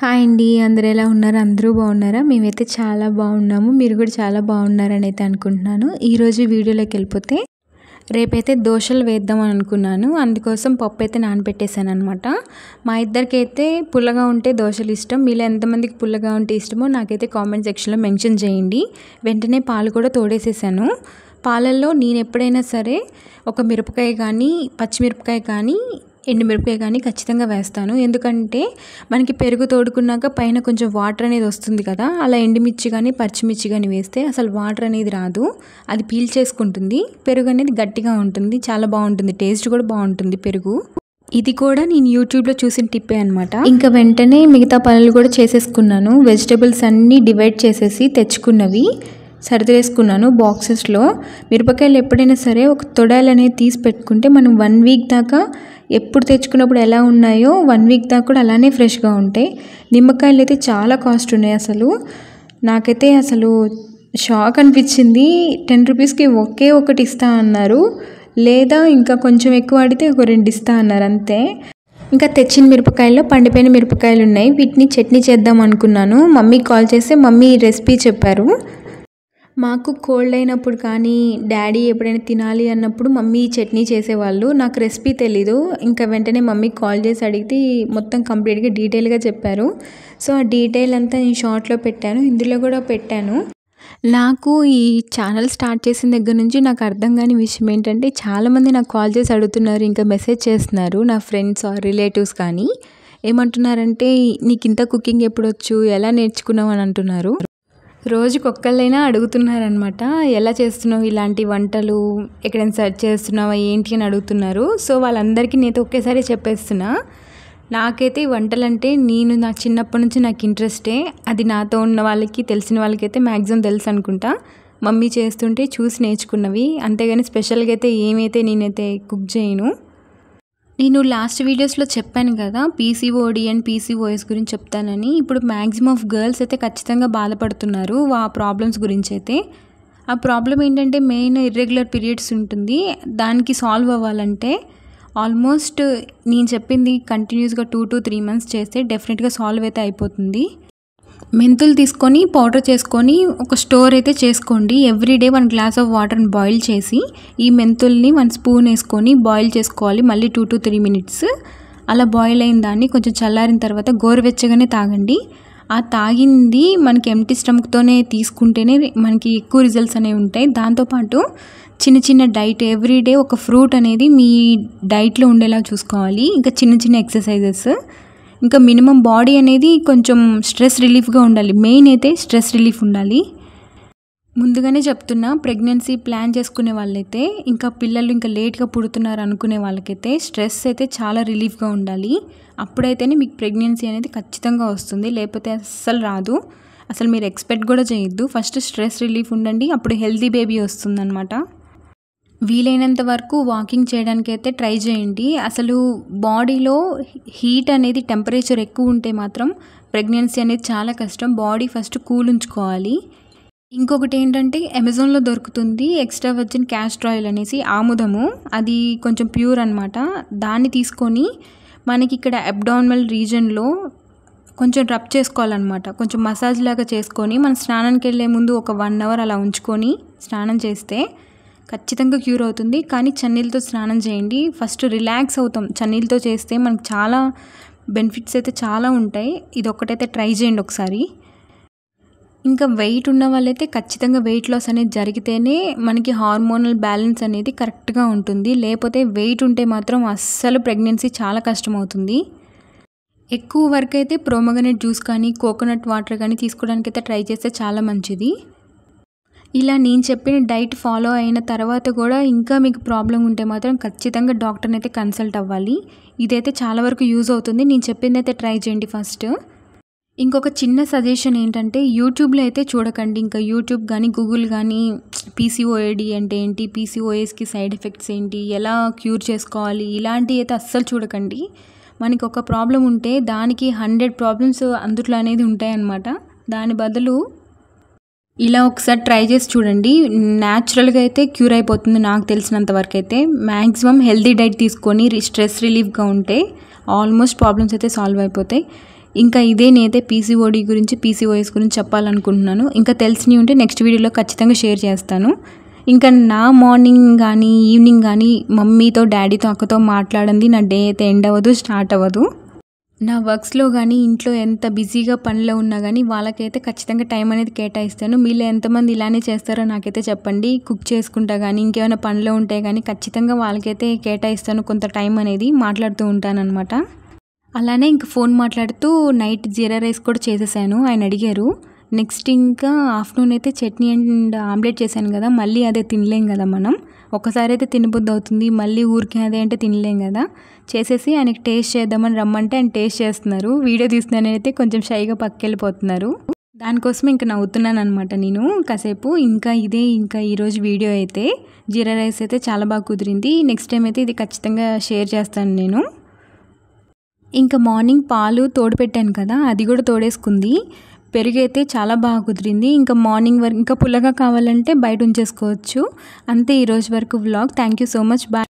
hi అండి అందరు ఎలా ఉన్నారు అందరూ బాగున్నారా మేమైతే చాలా బాగున్నాము మీరు కూడా చాలా బాగున్నారని అయితే అనుకుంటున్నాను ఈరోజు వీడియోలోకి వెళ్ళిపోతే రేపైతే దోశలు అని అనుకున్నాను అందుకోసం పప్పు అయితే నానబెట్టేశాను అనమాట మా ఇద్దరికైతే పుల్లగా ఉంటే దోశలు ఇష్టం మీలో ఎంతమందికి పుల్లగా ఉంటే ఇష్టమో నాకైతే కామెంట్ సెక్షన్లో మెన్షన్ చేయండి వెంటనే పాలు కూడా తోడేసేసాను పాలల్లో నేను ఎప్పుడైనా సరే ఒక మిరపకాయ కానీ పచ్చిమిరపకాయ కానీ ఎండుమిరపకాయ కానీ ఖచ్చితంగా వేస్తాను ఎందుకంటే మనకి పెరుగు తోడుకున్నాక పైన కొంచెం వాటర్ అనేది వస్తుంది కదా అలా ఎండుమిర్చి కానీ పచ్చిమిర్చి కానీ వేస్తే అసలు వాటర్ అనేది రాదు అది పీల్ చేసుకుంటుంది పెరుగు అనేది గట్టిగా ఉంటుంది చాలా బాగుంటుంది టేస్ట్ కూడా బాగుంటుంది పెరుగు ఇది కూడా నేను యూట్యూబ్లో చూసిన టిప్పే అనమాట ఇంకా వెంటనే మిగతా పనులు కూడా చేసేసుకున్నాను వెజిటబుల్స్ అన్నీ డివైడ్ చేసేసి తెచ్చుకున్నవి సరిదేసుకున్నాను బాక్సెస్లో మిరపకాయలు ఎప్పుడైనా సరే ఒక తొడాలనేది అనేది తీసి పెట్టుకుంటే మనం వన్ వీక్ దాకా ఎప్పుడు తెచ్చుకున్నప్పుడు ఎలా ఉన్నాయో వన్ వీక్ దాకా కూడా అలానే ఫ్రెష్గా ఉంటాయి నిమ్మకాయలు అయితే చాలా కాస్ట్ ఉన్నాయి అసలు నాకైతే అసలు షాక్ అనిపించింది టెన్ రూపీస్కి ఒకే ఒకటి ఇస్తా అన్నారు లేదా ఇంకా కొంచెం ఎక్కువ ఆడితే ఒక రెండు ఇస్తా అన్నారు అంతే ఇంకా తెచ్చిన మిరపకాయల్లో పండిపోయిన మిరపకాయలు ఉన్నాయి వీటిని చట్నీ చేద్దాం అనుకున్నాను మమ్మీ కాల్ చేస్తే మమ్మీ రెసిపీ చెప్పారు మాకు కోల్డ్ అయినప్పుడు కానీ డాడీ ఎప్పుడైనా తినాలి అన్నప్పుడు మమ్మీ చట్నీ చేసేవాళ్ళు నాకు రెసిపీ తెలీదు ఇంకా వెంటనే మమ్మీ కాల్ చేసి అడిగితే మొత్తం కంప్లీట్గా డీటెయిల్గా చెప్పారు సో ఆ డీటెయిల్ అంతా నేను షార్ట్లో పెట్టాను ఇందులో కూడా పెట్టాను నాకు ఈ ఛానల్ స్టార్ట్ చేసిన దగ్గర నుంచి నాకు అర్థం కాని విషయం ఏంటంటే చాలామంది నాకు కాల్ చేసి అడుగుతున్నారు ఇంకా మెసేజ్ చేస్తున్నారు నా ఫ్రెండ్స్ ఆర్ రిలేటివ్స్ కానీ ఏమంటున్నారంటే నీకు ఇంత కుకింగ్ ఎప్పుడొచ్చు ఎలా నేర్చుకున్నావు అని అంటున్నారు రోజుకొక్కళ్ళైనా అడుగుతున్నారనమాట ఎలా చేస్తున్నావు ఇలాంటి వంటలు ఎక్కడైనా సర్చ్ చేస్తున్నావా ఏంటి అని అడుగుతున్నారు సో వాళ్ళందరికీ నేను ఒకేసారి చెప్పేస్తున్నా నాకైతే వంటలంటే నేను నా చిన్నప్పటి నుంచి నాకు ఇంట్రెస్టే అది నాతో ఉన్న వాళ్ళకి తెలిసిన వాళ్ళకైతే మ్యాక్సిమం తెలుసు అనుకుంటా మమ్మీ చేస్తుంటే చూసి నేర్చుకున్నవి అంతేగాని స్పెషల్గా అయితే ఏమైతే నేనైతే కుక్ చేయను నేను లాస్ట్ వీడియోస్లో చెప్పాను కదా పీసీఓడి అండ్ పీసీఓఎస్ గురించి చెప్తానని ఇప్పుడు మ్యాక్సిమం ఆఫ్ గర్ల్స్ అయితే ఖచ్చితంగా బాధపడుతున్నారు ఆ ప్రాబ్లమ్స్ గురించి అయితే ఆ ప్రాబ్లం ఏంటంటే మెయిన్ ఇర్రెగ్యులర్ పీరియడ్స్ ఉంటుంది దానికి సాల్వ్ అవ్వాలంటే ఆల్మోస్ట్ నేను చెప్పింది కంటిన్యూస్గా టూ టు త్రీ మంత్స్ చేస్తే డెఫినెట్గా సాల్వ్ అయితే అయిపోతుంది మెంతులు తీసుకొని పౌడర్ చేసుకొని ఒక స్టోర్ అయితే చేసుకోండి every day one glass of వాటర్ని బాయిల్ చేసి ఈ మెంతుల్ని వన్ స్పూన్ వేసుకొని బాయిల్ చేసుకోవాలి మళ్ళీ టూ టు త్రీ మినిట్స్ అలా బాయిల్ అయిన దాన్ని కొంచెం చల్లారిన తర్వాత గోరువెచ్చగానే తాగండి ఆ తాగింది మనకి ఎంటీ స్టమక్తోనే తీసుకుంటేనే మనకి ఎక్కువ రిజల్ట్స్ అనేవి ఉంటాయి దాంతోపాటు చిన్న చిన్న డైట్ ఎవ్రీడే ఒక ఫ్రూట్ అనేది మీ డైట్లో ఉండేలా చూసుకోవాలి ఇంకా చిన్న చిన్న ఎక్సర్సైజెస్ ఇంకా మినిమం బాడీ అనేది కొంచెం స్ట్రెస్ రిలీఫ్గా ఉండాలి మెయిన్ అయితే స్ట్రెస్ రిలీఫ్ ఉండాలి ముందుగానే చెప్తున్నా ప్రెగ్నెన్సీ ప్లాన్ చేసుకునే వాళ్ళైతే ఇంకా పిల్లలు ఇంకా లేట్గా పుడుతున్నారు అనుకునే వాళ్ళకైతే స్ట్రెస్ అయితే చాలా రిలీఫ్గా ఉండాలి అప్పుడైతేనే మీకు ప్రెగ్నెన్సీ అనేది ఖచ్చితంగా వస్తుంది లేకపోతే అస్సలు రాదు అసలు మీరు ఎక్స్పెక్ట్ కూడా చేయొద్దు ఫస్ట్ స్ట్రెస్ రిలీఫ్ ఉండండి అప్పుడు హెల్దీ బేబీ వస్తుందన్నమాట వీలైనంత వరకు వాకింగ్ చేయడానికి అయితే ట్రై చేయండి అసలు బాడీలో హీట్ అనేది టెంపరేచర్ ఎక్కువ ఉంటే మాత్రం ప్రెగ్నెన్సీ అనేది చాలా కష్టం బాడీ ఫస్ట్ కూల్ ఉంచుకోవాలి ఇంకొకటి ఏంటంటే అమెజాన్లో దొరుకుతుంది ఎక్స్ట్రా వర్జిన్ క్యాస్టర్ ఆయిల్ అనేసి ఆముదము అది కొంచెం ప్యూర్ అనమాట దాన్ని తీసుకొని మనకి ఇక్కడ అబ్డామినల్ రీజన్లో కొంచెం రబ్ చేసుకోవాలన్నమాట కొంచెం మసాజ్ లాగా చేసుకొని మనం స్నానానికి వెళ్ళే ముందు ఒక వన్ అవర్ అలా ఉంచుకొని స్నానం చేస్తే ఖచ్చితంగా క్యూర్ అవుతుంది కానీ చన్నీళ్ళతో స్నానం చేయండి ఫస్ట్ రిలాక్స్ అవుతాం చన్నీళ్ళతో చేస్తే మనకు చాలా బెనిఫిట్స్ అయితే చాలా ఉంటాయి ఇది ఒక్కటైతే ట్రై చేయండి ఒకసారి ఇంకా వెయిట్ ఉన్న వాళ్ళైతే ఖచ్చితంగా వెయిట్ లాస్ అనేది జరిగితేనే మనకి హార్మోనల్ బ్యాలెన్స్ అనేది కరెక్ట్గా ఉంటుంది లేకపోతే వెయిట్ ఉంటే మాత్రం అస్సలు ప్రెగ్నెన్సీ చాలా కష్టమవుతుంది ఎక్కువ వరకు అయితే ప్రోమోగనెట్ జ్యూస్ కానీ కోకోనట్ వాటర్ కానీ తీసుకోవడానికి అయితే ట్రై చేస్తే చాలా మంచిది ఇలా నేను చెప్పిన డైట్ ఫాలో అయిన తర్వాత కూడా ఇంకా మీకు ప్రాబ్లం ఉంటే మాత్రం ఖచ్చితంగా డాక్టర్ని అయితే కన్సల్ట్ అవ్వాలి ఇదైతే చాలా వరకు యూజ్ అవుతుంది నేను చెప్పింది అయితే ట్రై చేయండి ఫస్ట్ ఇంకొక చిన్న సజెషన్ ఏంటంటే యూట్యూబ్లో అయితే చూడకండి ఇంకా యూట్యూబ్ కానీ గూగుల్ కానీ పీసీఓఏడి అంటే ఏంటి పీసీఓఎస్కి సైడ్ ఎఫెక్ట్స్ ఏంటి ఎలా క్యూర్ చేసుకోవాలి ఇలాంటివి అయితే అస్సలు చూడకండి మనకి ఒక ప్రాబ్లం ఉంటే దానికి హండ్రెడ్ ప్రాబ్లమ్స్ అందుట్లో అనేది ఉంటాయన్నమాట దాని బదులు ఇలా ఒకసారి ట్రై చేసి చూడండి న్యాచురల్గా అయితే క్యూర్ అయిపోతుంది నాకు తెలిసినంత వరకు అయితే మ్యాక్సిమం హెల్దీ డైట్ తీసుకొని స్ట్రెస్ రిలీఫ్గా ఉంటే ఆల్మోస్ట్ ప్రాబ్లమ్స్ అయితే సాల్వ్ అయిపోతాయి ఇంకా ఇదే నేనైతే పీసీఓడి గురించి పీసీఓఎస్ గురించి చెప్పాలనుకుంటున్నాను ఇంకా తెలిసినవి ఉంటే నెక్స్ట్ వీడియోలో ఖచ్చితంగా షేర్ చేస్తాను ఇంకా నా మార్నింగ్ కానీ ఈవినింగ్ కానీ మమ్మీతో డాడీతో అక్కతో మాట్లాడింది నా డే అయితే ఎండ్ అవ్వదు స్టార్ట్ అవ్వదు నా వర్క్స్లో కానీ ఇంట్లో ఎంత బిజీగా పనిలో ఉన్నా కానీ వాళ్ళకైతే ఖచ్చితంగా టైం అనేది కేటాయిస్తాను మీలో ఎంతమంది ఇలానే చేస్తారో నాకైతే చెప్పండి కుక్ చేసుకుంటా కానీ ఇంకేమైనా పనులు ఉంటే కానీ ఖచ్చితంగా వాళ్ళకైతే కేటాయిస్తాను కొంత టైం అనేది మాట్లాడుతూ ఉంటానన్నమాట అలానే ఇంక ఫోన్ మాట్లాడుతూ నైట్ జీరా రైస్ కూడా చేసేసాను ఆయన అడిగారు నెక్స్ట్ ఇంకా ఆఫ్టర్నూన్ అయితే చట్నీ అండ్ ఆమ్లెట్ చేశాను కదా మళ్ళీ అదే తినలేం కదా మనం ఒకసారి అయితే తినబుద్ధి అవుతుంది మళ్ళీ ఊరికే అదే అంటే తినలేం కదా చేసేసి ఆయనకి టేస్ట్ చేద్దామని రమ్మంటే ఆయన టేస్ట్ చేస్తున్నారు వీడియో తీస్తున్నానైతే కొంచెం షైగా పక్కెళ్ళిపోతున్నారు దానికోసం ఇంకా నవ్వుతున్నాను అనమాట నేను కాసేపు ఇంకా ఇదే ఇంకా ఈరోజు వీడియో అయితే జీరా రైస్ అయితే చాలా బాగా కుదిరింది నెక్స్ట్ టైం అయితే ఇది ఖచ్చితంగా షేర్ చేస్తాను నేను ఇంకా మార్నింగ్ పాలు తోడు పెట్టాను కదా అది కూడా తోడేసుకుంది పెరుగు అయితే చాలా బాగా కుదిరింది ఇంకా మార్నింగ్ వరకు ఇంకా పుల్లగా కావాలంటే బయట ఉంచేసుకోవచ్చు అంతే ఈరోజు వరకు blog thank you so much bye